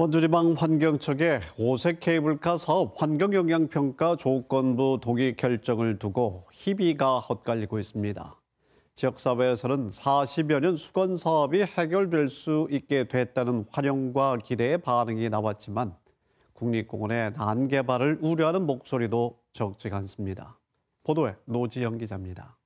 원주지방 환경청의 오색 케이블카 사업 환경영향평가 조건부 동의 결정을 두고 희비가 헛갈리고 있습니다. 지역사회에서는 40여 년 수건 사업이 해결될 수 있게 됐다는 환영과 기대의 반응이 나왔지만 국립공원의 난개발을 우려하는 목소리도 적지 않습니다. 보도에 노지영 기자입니다.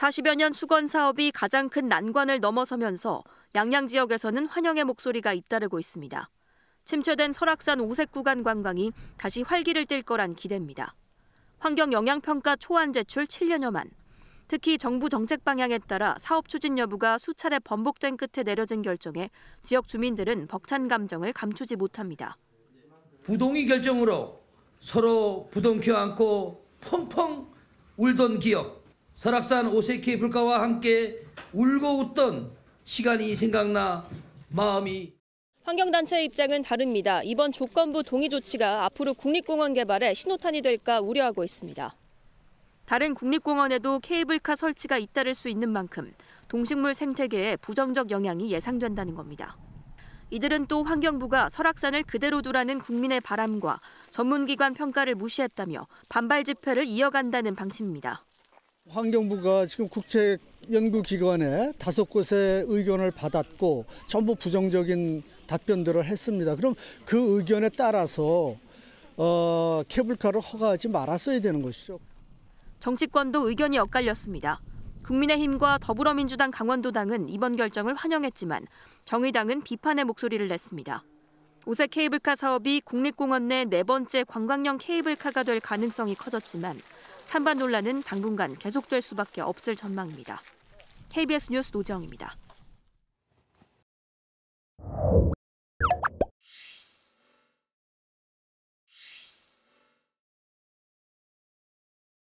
40여 년 수건 사업이 가장 큰 난관을 넘어서면서 양양 지역에서는 환영의 목소리가 잇따르고 있습니다. 침체된 설악산 오색 구간 관광이 다시 활기를 띨 거란 기대입니다. 환경영향평가 초안 제출 7년여 만. 특히 정부 정책 방향에 따라 사업 추진 여부가 수차례 번복된 끝에 내려진 결정에 지역 주민들은 벅찬 감정을 감추지 못합니다. 부동의 결정으로 서로 부동켜 안고 펑펑 울던 기억. 설악산 오세키 불가와 함께 울고 웃던 시간이 생각나 마음이 환경단체의 입장은 다릅니다. 이번 조건부 동의 조치가 앞으로 국립공원 개발에 신호탄이 될까 우려하고 있습니다. 다른 국립공원에도 케이블카 설치가 잇따를 수 있는 만큼 동식물 생태계에 부정적 영향이 예상된다는 겁니다. 이들은 또 환경부가 설악산을 그대로 두라는 국민의 바람과 전문기관 평가를 무시했다며 반발 집회를 이어간다는 방침입니다. 환경부가 지금 국책 연구기관에 다섯 곳의 의견을 받았고 전부 부정적인 답변들을 했습니다. 그럼 그 의견에 따라서 어, 케이블카를 허가하지 말았어야 되는 것이죠. 정치권도 의견이 엇갈렸습니다. 국민의힘과 더불어민주당 강원도당은 이번 결정을 환영했지만 정의당은 비판의 목소리를 냈습니다. 오세 케이블카 사업이 국립공원 내 네 번째 관광형 케이블카가 될 가능성이 커졌지만 찬반 논란은 당분간 계속될 수밖에 없을 전망입니다. KBS 뉴스 노재입니다